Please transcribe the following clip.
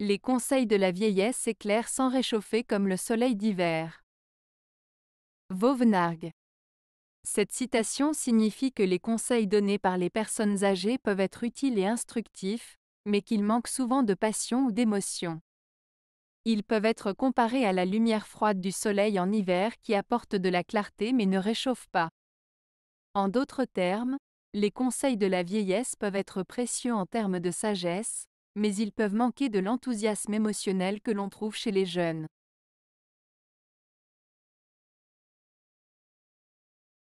Les conseils de la vieillesse éclairent sans réchauffer comme le soleil d'hiver. Vauvenargue. Cette citation signifie que les conseils donnés par les personnes âgées peuvent être utiles et instructifs, mais qu'ils manquent souvent de passion ou d'émotion. Ils peuvent être comparés à la lumière froide du soleil en hiver qui apporte de la clarté mais ne réchauffe pas. En d'autres termes, les conseils de la vieillesse peuvent être précieux en termes de sagesse, mais ils peuvent manquer de l'enthousiasme émotionnel que l'on trouve chez les jeunes.